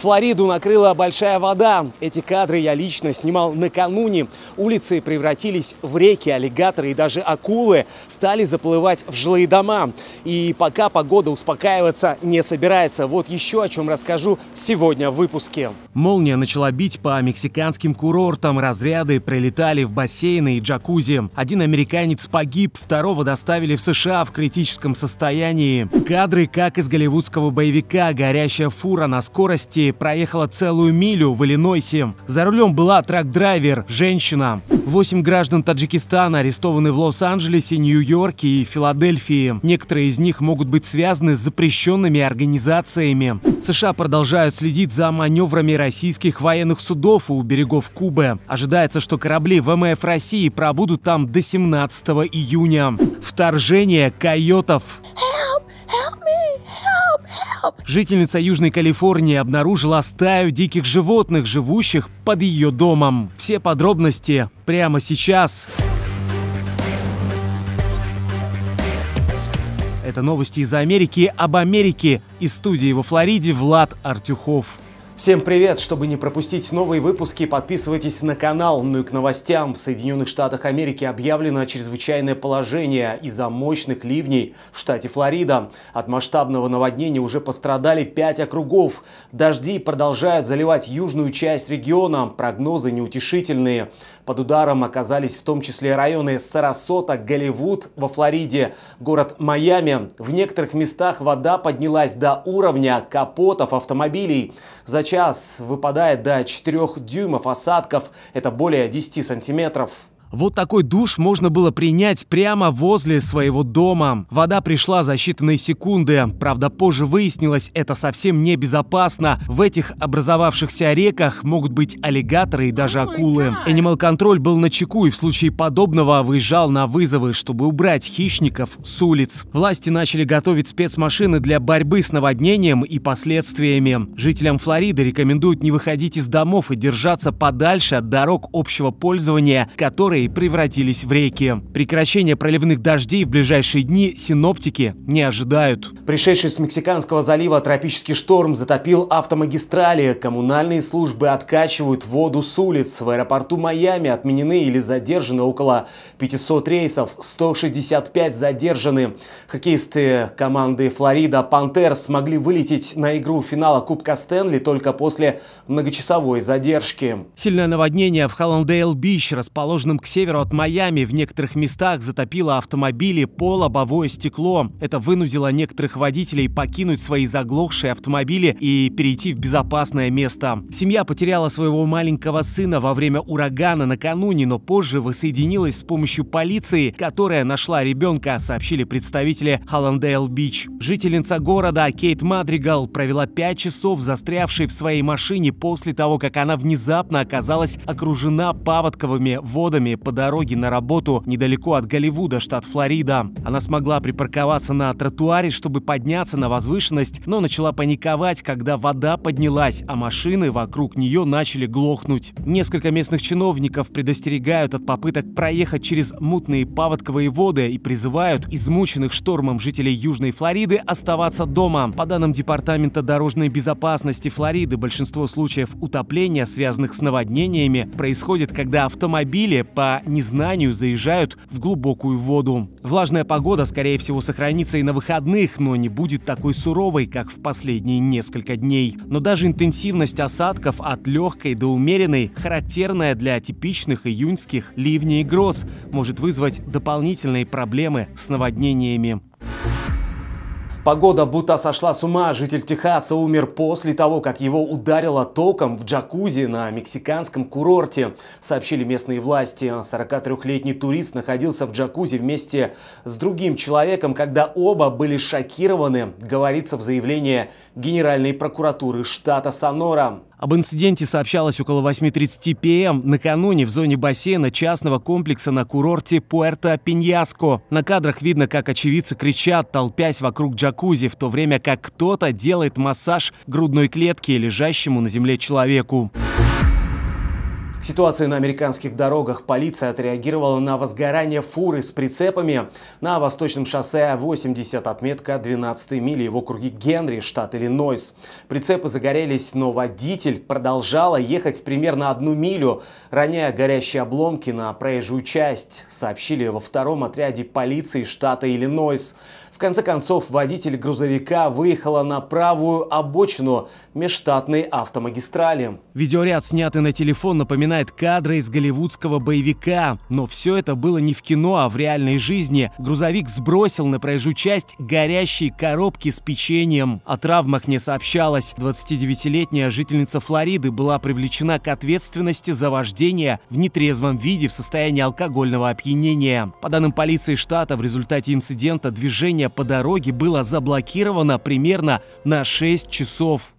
Флориду накрыла большая вода. Эти кадры я лично снимал накануне. Улицы превратились в реки, аллигаторы и даже акулы стали заплывать в жилые дома. И пока погода успокаиваться не собирается. Вот еще о чем расскажу сегодня в выпуске. Молния начала бить по мексиканским курортам. Разряды прилетали в бассейны и джакузи. Один американец погиб, второго доставили в США в критическом состоянии. Кадры как из голливудского боевика. Горящая фура на скорости проехала целую милю в Иллинойсе. За рулем была трак-драйвер, женщина. Восемь граждан Таджикистана арестованы в Лос-Анджелесе, Нью-Йорке и Филадельфии. Некоторые из них могут быть связаны с запрещенными организациями. США продолжают следить за маневрами российских военных судов у берегов Кубы. Ожидается, что корабли ВМФ России пробудут там до 17 июня. Вторжение койотов. Жительница Южной Калифорнии обнаружила стаю диких животных, живущих под ее домом. Все подробности прямо сейчас. Это новости из Америки об Америке. Из студии во Флориде Влад Артюхов. Всем привет! Чтобы не пропустить новые выпуски, подписывайтесь на канал. Ну и к новостям. В Соединенных Штатах Америки объявлено чрезвычайное положение из-за мощных ливней в штате Флорида. От масштабного наводнения уже пострадали 5 округов. Дожди продолжают заливать южную часть региона. Прогнозы неутешительные. Под ударом оказались в том числе районы Сарасота, Голливуд во Флориде, город Майами. В некоторых местах вода поднялась до уровня капотов автомобилей. За час выпадает до 4 дюймов осадков, это более 10 сантиметров. Вот такой душ можно было принять прямо возле своего дома. Вода пришла за считанные секунды. Правда, позже выяснилось, это совсем не безопасно. В этих образовавшихся реках могут быть аллигаторы и даже акулы. Animal Control был на чеку и в случае подобного выезжал на вызовы, чтобы убрать хищников с улиц. Власти начали готовить спецмашины для борьбы с наводнением и последствиями. Жителям Флориды рекомендуют не выходить из домов и держаться подальше от дорог общего пользования, которые Гималаи превратились в реки. Прекращение проливных дождей в ближайшие дни синоптики не ожидают. Пришедший с Мексиканского залива тропический шторм затопил автомагистрали. Коммунальные службы откачивают воду с улиц. В аэропорту Майами отменены или задержаны около 500 рейсов, 165 задержаны. Хоккеисты команды Флорида «Пантер» смогли вылететь на игру финала Кубка Стэнли только после многочасовой задержки. Сильное наводнение в Холландейл-Бич, расположенном к северу от Майами в некоторых местах затопило автомобили полобовое стекло. Это вынудило некоторых водителей покинуть свои заглохшие автомобили и перейти в безопасное место. Семья потеряла своего маленького сына во время урагана накануне, но позже воссоединилась с помощью полиции, которая нашла ребенка, сообщили представители Холландейл-Бич. Жительница города Кейт Мадригал провела 5 часов застрявшей в своей машине после того, как она внезапно оказалась окружена паводковыми водами по дороге на работу недалеко от Голливуда, штат Флорида. Она смогла припарковаться на тротуаре, чтобы подняться на возвышенность, но начала паниковать, когда вода поднялась, а машины вокруг нее начали глохнуть. Несколько местных чиновников предостерегают от попыток проехать через мутные паводковые воды и призывают измученных штормом жителей Южной Флориды оставаться дома. По данным Департамента дорожной безопасности Флориды, большинство случаев утопления, связанных с наводнениями, происходит, когда автомобили по по незнанию заезжают в глубокую воду. Влажная погода, скорее всего, сохранится и на выходных, но не будет такой суровой, как в последние несколько дней. Но даже интенсивность осадков от легкой до умеренной, характерная для типичных июньских ливней и гроз, может вызвать дополнительные проблемы с наводнениями. Погода будто сошла с ума. Житель Техаса умер после того, как его ударило током в джакузи на мексиканском курорте, сообщили местные власти. 43-летний турист находился в джакузи вместе с другим человеком, когда оба были шокированы, говорится в заявлении Генеральной прокуратуры штата Сонора. Об инциденте сообщалось около 8.30 пм эм накануне в зоне бассейна частного комплекса на курорте Пуэрто-Пиньяско. На кадрах видно, как очевидцы кричат, толпясь вокруг джакузи, в то время как кто-то делает массаж грудной клетки лежащему на земле человеку. К ситуации на американских дорогах полиция отреагировала на возгорание фуры с прицепами на восточном шоссе 80 отметка 12 мили в округе Генри, штат Иллинойс. Прицепы загорелись, но водитель продолжала ехать примерно одну милю, роняя горящие обломки на проезжую часть, сообщили во втором отряде полиции штата Иллинойс конце концов, водитель грузовика выехала на правую обочину межштатной автомагистрали. Видеоряд, снятый на телефон, напоминает кадры из голливудского боевика. Но все это было не в кино, а в реальной жизни. Грузовик сбросил на проезжую часть горящие коробки с печеньем. О травмах не сообщалось. 29-летняя жительница Флориды была привлечена к ответственности за вождение в нетрезвом виде в состоянии алкогольного опьянения. По данным полиции штата, в результате инцидента движение по дороге было заблокировано примерно на 6 часов.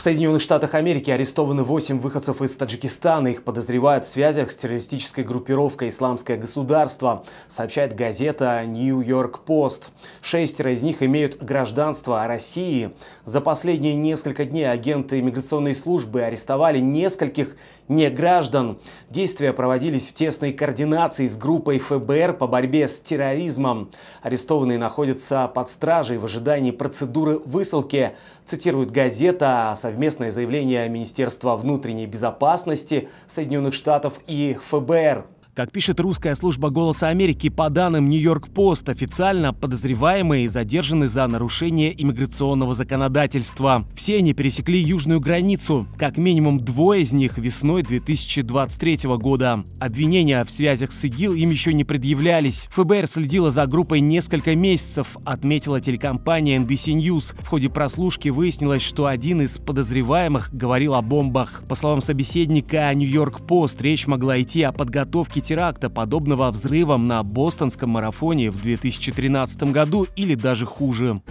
В Соединенных Штатах Америки арестованы 8 выходцев из Таджикистана. Их подозревают в связях с террористической группировкой «Исламское государство», сообщает газета New York Post. Шестеро из них имеют гражданство России. За последние несколько дней агенты иммиграционной службы арестовали нескольких не граждан. Действия проводились в тесной координации с группой ФБР по борьбе с терроризмом. Арестованные находятся под стражей в ожидании процедуры высылки, цитирует газета а о совместное заявление Министерства внутренней безопасности Соединенных Штатов и ФБР как пишет русская служба «Голоса Америки», по данным «Нью-Йорк-Пост», официально подозреваемые задержаны за нарушение иммиграционного законодательства. Все они пересекли южную границу, как минимум двое из них весной 2023 года. Обвинения в связях с ИГИЛ им еще не предъявлялись. ФБР следила за группой несколько месяцев, отметила телекомпания NBC News. В ходе прослушки выяснилось, что один из подозреваемых говорил о бомбах. По словам собеседника «Нью-Йорк-Пост», речь могла идти о подготовке теракта, подобного взрывам на бостонском марафоне в 2013 году или даже хуже.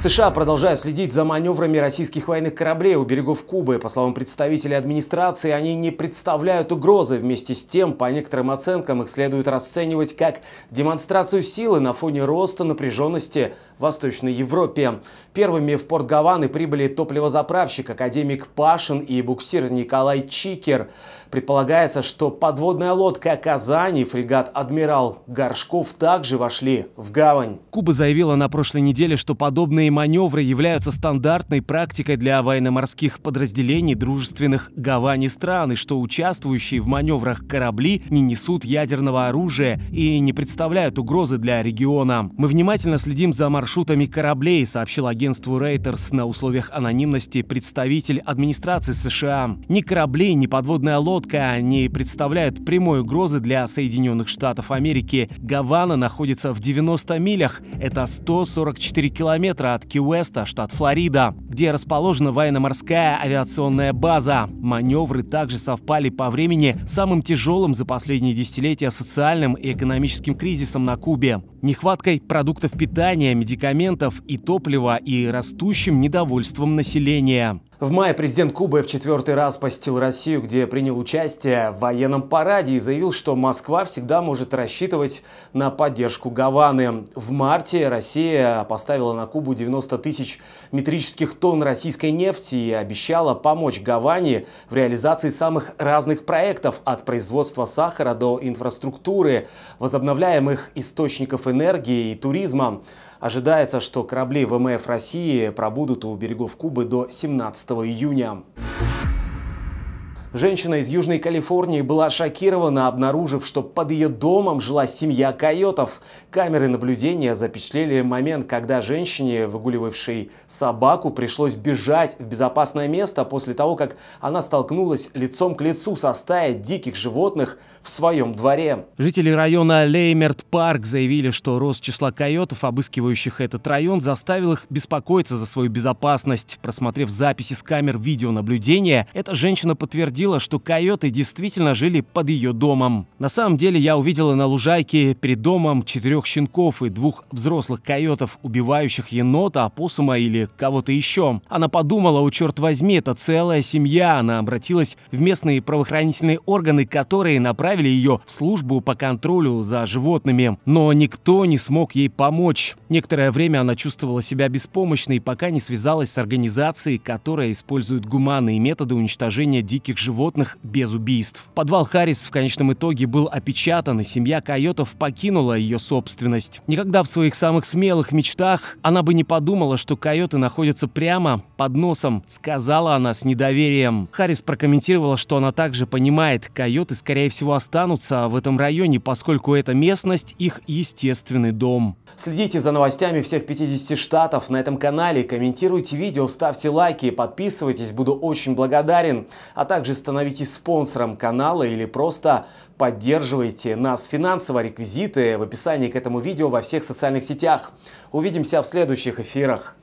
США продолжают следить за маневрами российских военных кораблей у берегов Кубы. По словам представителей администрации, они не представляют угрозы. Вместе с тем, по некоторым оценкам, их следует расценивать как демонстрацию силы на фоне роста напряженности в Восточной Европе. Первыми в порт Гаваны прибыли топливозаправщик, академик Пашин и буксир Николай Чикер. Предполагается, что подводная лодка «Казань» и фрегат «Адмирал Горшков» также вошли в гавань. Куба заявила на прошлой неделе, что подобные Подобные маневры являются стандартной практикой для военно-морских подразделений дружественных Гавани стран, и что участвующие в маневрах корабли не несут ядерного оружия и не представляют угрозы для региона. Мы внимательно следим за маршрутами кораблей, сообщил агентству Reuters на условиях анонимности представитель администрации США. Ни корабли, ни подводная лодка не представляют прямой угрозы для Соединенных Штатов Америки. Гавана находится в 90 милях, это 144 километра штат Ки-Уэста, штат Флорида, где расположена военно-морская авиационная база. Маневры также совпали по времени с самым тяжелым за последние десятилетия социальным и экономическим кризисом на Кубе, нехваткой продуктов питания, медикаментов и топлива и растущим недовольством населения. В мае президент Кубы в четвертый раз посетил Россию, где принял участие в военном параде и заявил, что Москва всегда может рассчитывать на поддержку Гаваны. В марте Россия поставила на Кубу 90 тысяч метрических тонн российской нефти и обещала помочь Гаване в реализации самых разных проектов от производства сахара до инфраструктуры, возобновляемых источников энергии и туризма. Ожидается, что корабли ВМФ России пробудут у берегов Кубы до 17 июня. Женщина из Южной Калифорнии была шокирована, обнаружив, что под ее домом жила семья койотов. Камеры наблюдения запечатлели момент, когда женщине, выгуливавшей собаку, пришлось бежать в безопасное место после того, как она столкнулась лицом к лицу со стаей диких животных в своем дворе. Жители района Леймерт Парк заявили, что рост числа койотов, обыскивающих этот район, заставил их беспокоиться за свою безопасность. Просмотрев записи с камер видеонаблюдения, эта женщина подтвердила, сообщила, что койоты действительно жили под ее домом. На самом деле я увидела на лужайке перед домом четырех щенков и двух взрослых койотов, убивающих енота, опоссума или кого-то еще. Она подумала, у черт возьми, это целая семья. Она обратилась в местные правоохранительные органы, которые направили ее в службу по контролю за животными. Но никто не смог ей помочь. Некоторое время она чувствовала себя беспомощной, пока не связалась с организацией, которая использует гуманные методы уничтожения диких животных животных без убийств. Подвал Харрис в конечном итоге был опечатан, и семья койотов покинула ее собственность. Никогда в своих самых смелых мечтах она бы не подумала, что койоты находятся прямо под носом, сказала она с недоверием. Харрис прокомментировала, что она также понимает, койоты, скорее всего, останутся в этом районе, поскольку эта местность их естественный дом. Следите за новостями всех 50 штатов на этом канале, комментируйте видео, ставьте лайки, подписывайтесь, буду очень благодарен. А также становитесь спонсором канала или просто поддерживайте нас финансово. Реквизиты в описании к этому видео во всех социальных сетях. Увидимся в следующих эфирах.